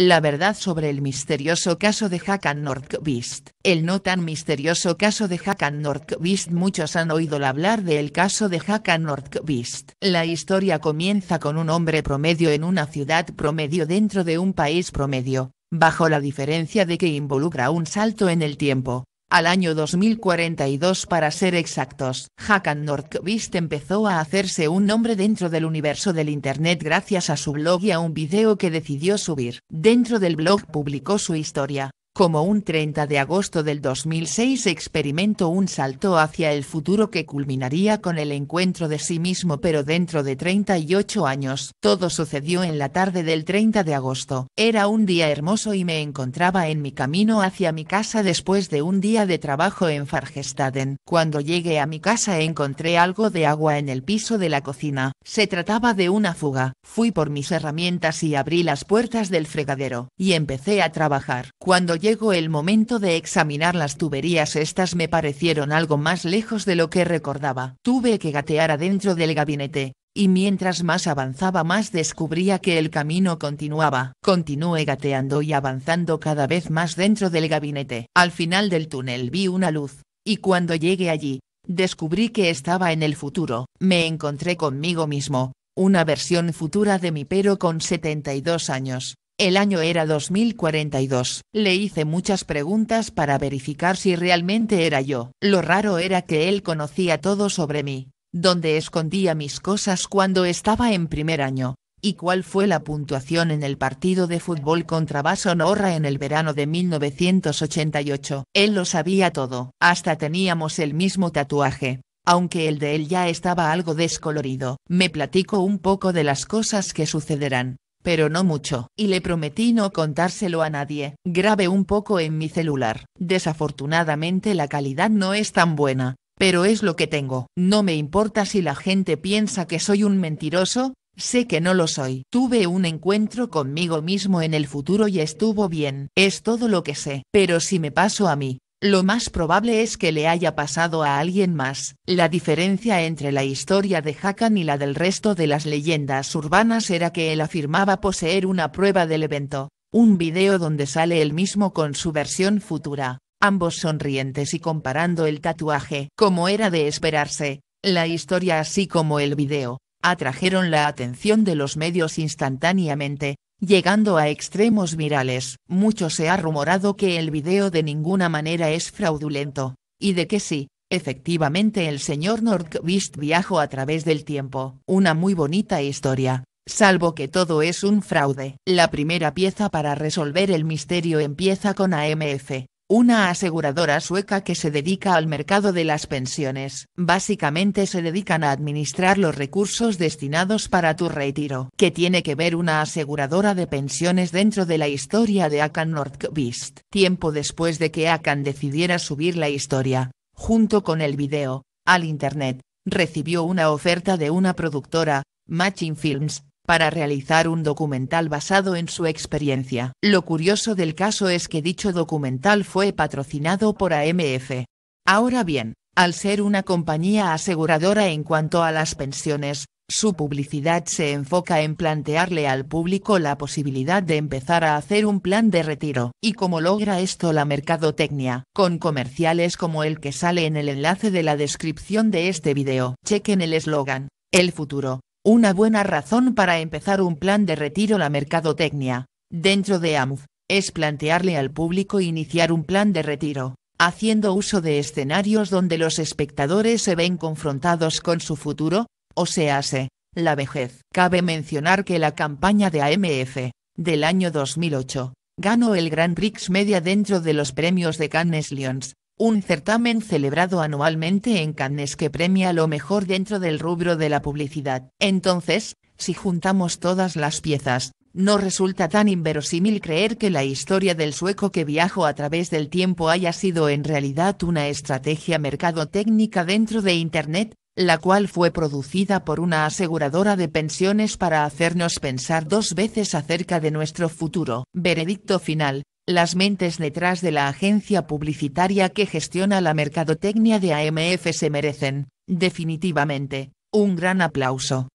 La verdad sobre el misterioso caso de Hakan Nordqvist. El no tan misterioso caso de Hakan Nordqvist. Muchos han oído hablar del caso de Hakan Nordqvist. La historia comienza con un hombre promedio en una ciudad promedio dentro de un país promedio, bajo la diferencia de que involucra un salto en el tiempo al año 2042 para ser exactos. Hakan Nordqvist empezó a hacerse un nombre dentro del universo del Internet gracias a su blog y a un video que decidió subir. Dentro del blog publicó su historia, como un 30 de agosto del 2006 experimentó un salto hacia el futuro que culminaría con el encuentro de sí mismo pero dentro de 38 años. Todo sucedió en la tarde del 30 de agosto. Era un día hermoso y me encontraba en mi camino hacia mi casa después de un día de trabajo en Fargestaden. Cuando llegué a mi casa encontré algo de agua en el piso de la cocina. Se trataba de una fuga. Fui por mis herramientas y abrí las puertas del fregadero. Y empecé a trabajar. Cuando llegó el momento de examinar las tuberías estas me parecieron algo más lejos de lo que recordaba. Tuve que gatear adentro del gabinete, y mientras más avanzaba más descubría que el camino continuaba. Continué gateando y avanzando cada vez más dentro del gabinete. Al final del túnel vi una luz, y cuando llegué allí, descubrí que estaba en el futuro. Me encontré conmigo mismo, una versión futura de mi pero con 72 años el año era 2042. Le hice muchas preguntas para verificar si realmente era yo. Lo raro era que él conocía todo sobre mí, dónde escondía mis cosas cuando estaba en primer año, y cuál fue la puntuación en el partido de fútbol contra Basonorra en el verano de 1988. Él lo sabía todo. Hasta teníamos el mismo tatuaje aunque el de él ya estaba algo descolorido. Me platico un poco de las cosas que sucederán pero no mucho, y le prometí no contárselo a nadie. Grabé un poco en mi celular. Desafortunadamente la calidad no es tan buena, pero es lo que tengo. No me importa si la gente piensa que soy un mentiroso, sé que no lo soy. Tuve un encuentro conmigo mismo en el futuro y estuvo bien. Es todo lo que sé. Pero si me paso a mí, lo más probable es que le haya pasado a alguien más. La diferencia entre la historia de Hakan y la del resto de las leyendas urbanas era que él afirmaba poseer una prueba del evento, un video donde sale él mismo con su versión futura, ambos sonrientes y comparando el tatuaje. Como era de esperarse, la historia así como el video, atrajeron la atención de los medios instantáneamente, Llegando a extremos virales, mucho se ha rumorado que el video de ninguna manera es fraudulento, y de que sí, efectivamente el señor Nordqvist viajó a través del tiempo, una muy bonita historia, salvo que todo es un fraude. La primera pieza para resolver el misterio empieza con AMF, una aseguradora sueca que se dedica al mercado de las pensiones. Básicamente se dedican a administrar los recursos destinados para tu retiro. ¿Qué tiene que ver una aseguradora de pensiones dentro de la historia de Akan Nordqvist? Tiempo después de que Akan decidiera subir la historia, junto con el video, al internet, recibió una oferta de una productora, Matching Films, para realizar un documental basado en su experiencia. Lo curioso del caso es que dicho documental fue patrocinado por AMF. Ahora bien, al ser una compañía aseguradora en cuanto a las pensiones, su publicidad se enfoca en plantearle al público la posibilidad de empezar a hacer un plan de retiro. ¿Y cómo logra esto la mercadotecnia? Con comerciales como el que sale en el enlace de la descripción de este video. Chequen el eslogan, El futuro, una buena razón para empezar un plan de retiro la mercadotecnia, dentro de AMF, es plantearle al público iniciar un plan de retiro, haciendo uso de escenarios donde los espectadores se ven confrontados con su futuro, o sea, se, la vejez. Cabe mencionar que la campaña de AMF, del año 2008, ganó el Grand Prix Media dentro de los premios de Cannes Lions, un certamen celebrado anualmente en Cannes que premia lo mejor dentro del rubro de la publicidad. Entonces, si juntamos todas las piezas, no resulta tan inverosímil creer que la historia del sueco que viajó a través del tiempo haya sido en realidad una estrategia mercadotécnica dentro de Internet, la cual fue producida por una aseguradora de pensiones para hacernos pensar dos veces acerca de nuestro futuro. Veredicto final, las mentes detrás de la agencia publicitaria que gestiona la mercadotecnia de AMF se merecen, definitivamente, un gran aplauso.